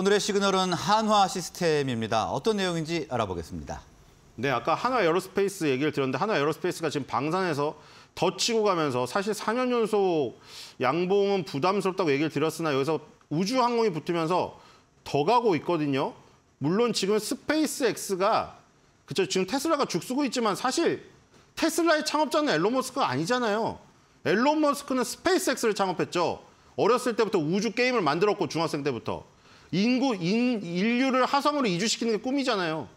오늘의 시그널은 한화 시스템입니다. 어떤 내용인지 알아보겠습니다. 네, 아까 한화 에어로스페이스 얘기를 들었는데 한화 에어로스페이스가 지금 방산에서 더 치고 가면서 사실 4년 연속 양봉은 부담스럽다고 얘기를 들었으나 여기서 우주항공이 붙으면서 더 가고 있거든요. 물론 지금 스페이스X가 그쵸 지금 테슬라가 죽쓰고 있지만 사실 테슬라의 창업자는 앨런 머스크가 아니잖아요. 앨런 머스크는 스페이스X를 창업했죠. 어렸을 때부터 우주 게임을 만들었고 중학생 때부터 인구, 인, 인류를 화성으로 이주시키는 게 꿈이잖아요.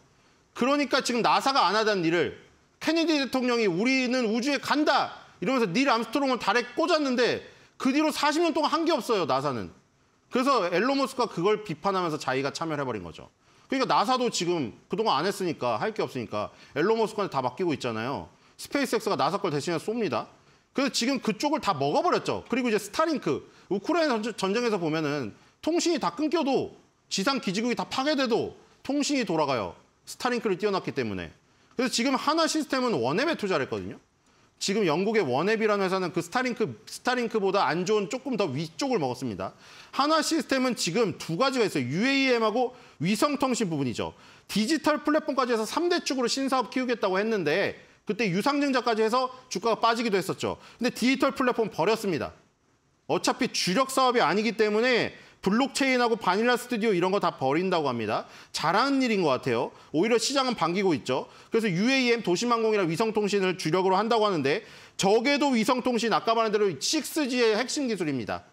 그러니까 지금 나사가 안 하던 일을 케네디 대통령이 우리는 우주에 간다 이러면서 닐 암스트롱을 달에 꽂았는데 그 뒤로 40년 동안 한 게 없어요 나사는. 그래서 엘로 머스크가 그걸 비판하면서 자기가 참여를 해버린 거죠. 그러니까 나사도 지금 그동안 안 했으니까 할 게 없으니까 엘로 머스크한테 다 맡기고 있잖아요. 스페이스X가 나사 걸 대신에 쏩니다. 그래서 지금 그쪽을 다 먹어버렸죠. 그리고 이제 스타링크 우크라이나 전쟁에서 보면은 통신이 다 끊겨도 지상 기지국이 다 파괴돼도 통신이 돌아가요. 스타링크를 띄워놨기 때문에. 그래서 지금 하나 시스템은 원앱에 투자를 했거든요. 지금 영국의 원앱이라는 회사는 그 스타링크, 스타링크보다 안 좋은 조금 더 위쪽을 먹었습니다. 하나 시스템은 지금 두 가지가 있어요. UAM하고 위성통신 부분이죠. 디지털 플랫폼까지 해서 3대 축으로 신사업 키우겠다고 했는데 그때 유상증자까지 해서 주가가 빠지기도 했었죠. 근데 디지털 플랫폼 버렸습니다. 어차피 주력 사업이 아니기 때문에 블록체인하고 바닐라 스튜디오 이런 거 다 버린다고 합니다. 잘하는 일인 것 같아요. 오히려 시장은 반기고 있죠. 그래서 UAM 도시망공이나 위성통신을 주력으로 한다고 하는데 적에도 위성통신 아까 말한 대로 6G의 핵심 기술입니다.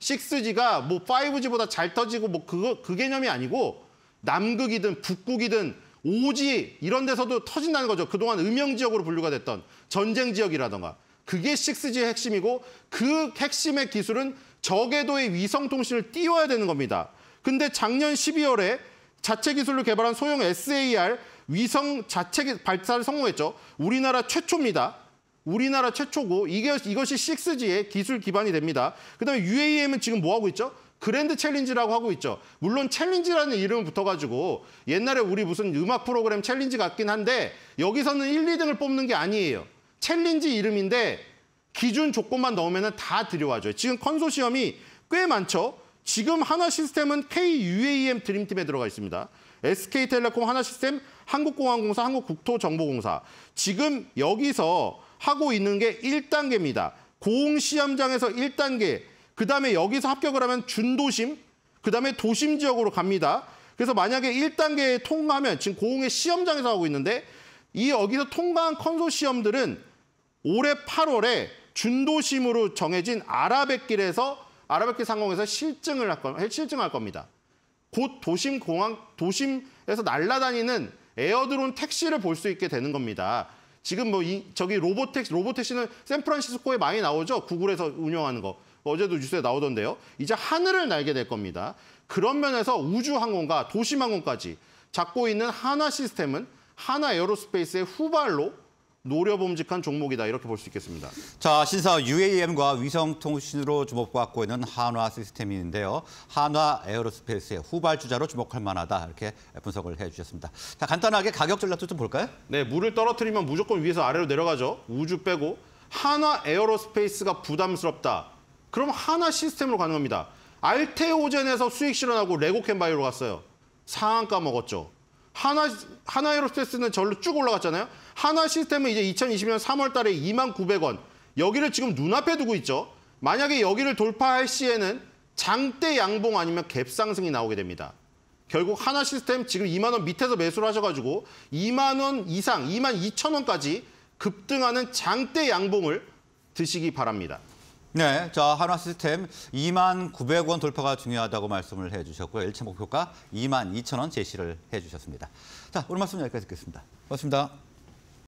6G가 뭐 5G보다 잘 터지고 뭐 그거 그 개념이 아니고 남극이든 북극이든 오지 이런 데서도 터진다는 거죠. 그동안 음영 지역으로 분류가 됐던 전쟁 지역이라던가 그게 6G의 핵심이고 그 핵심의 기술은 저궤도의 위성 통신을 띄워야 되는 겁니다. 근데 작년 12월에 자체 기술로 개발한 소형 SAR 위성 자체 발사를 성공했죠. 우리나라 최초입니다. 우리나라 최초고 이게 이것이 6G의 기술 기반이 됩니다. 그다음에 UAM은 지금 뭐 하고 있죠? 그랜드 챌린지라고 하고 있죠. 물론 챌린지라는 이름 을 붙어가지고 옛날에 우리 무슨 음악 프로그램 챌린지 같긴 한데 여기서는 1, 2등을 뽑는 게 아니에요. 챌린지 이름인데 기준 조건만 넣으면 다 들여와줘요. 지금 컨소시엄이 꽤 많죠. 지금 하나 시스템은 KUAM 드림팀에 들어가 있습니다. SK텔레콤 하나 시스템, 한국공항공사, 한국국토정보공사. 지금 여기서 하고 있는 게 1단계입니다. 고흥시험장에서 1단계, 그다음에 여기서 합격을 하면 준도심, 그다음에 도심 지역으로 갑니다. 그래서 만약에 1단계에 통과하면 지금 고흥의 시험장에서 하고 있는데 이 여기서 통과한 컨소시엄들은 올해 8월에 준도심으로 정해진 아라뱃길에서 아라뱃길 상공에서 실증을 할, 실증할 겁니다. 곧 도심 공항 도심에서 날아다니는 에어드론 택시를 볼 수 있게 되는 겁니다. 지금 뭐 이, 저기 로봇 택시 로봇 택시는 샌프란시스코에 많이 나오죠. 구글에서 운영하는 거. 어제도 뉴스에 나오던데요. 이제 하늘을 날게 될 겁니다. 그런 면에서 우주항공과 도심항공까지 잡고 있는 하나 시스템은 하나 에어로스페이스의 후발로 노려봄직한 종목이다 이렇게 볼 수 있겠습니다. 자 신사 UAM과 위성통신으로 주목받고 있는 한화 시스템인데요. 한화 에어로스페이스의 후발주자로 주목할 만하다 이렇게 분석을 해주셨습니다. 자 간단하게 가격 전략도 좀 볼까요? 네 물을 떨어뜨리면 무조건 위에서 아래로 내려가죠. 우주 빼고 한화 에어로스페이스가 부담스럽다. 그럼 한화 시스템으로 가는 겁니다. 알테오젠에서 수익 실현하고 레고캔바이로 갔어요. 상한가 먹었죠. 하나, 하나 에로스페이스는 절로 쭉 올라갔잖아요. 하나 시스템은 이제 2020년 3월 달에 2만 900원. 여기를 지금 눈앞에 두고 있죠. 만약에 여기를 돌파할 시에는 장대 양봉 아니면 갭 상승이 나오게 됩니다. 결국 하나 시스템 지금 2만 원 밑에서 매수를 하셔가지고 2만 원 이상, 2만 2천 원까지 급등하는 장대 양봉을 드시기 바랍니다. 네, 자 한화 시스템 2만 900원 돌파가 중요하다고 말씀을 해주셨고요. 1차 목표가 2만 2천 원 제시를 해주셨습니다. 자, 오늘 말씀 여기까지 듣겠습니다. 고맙습니다.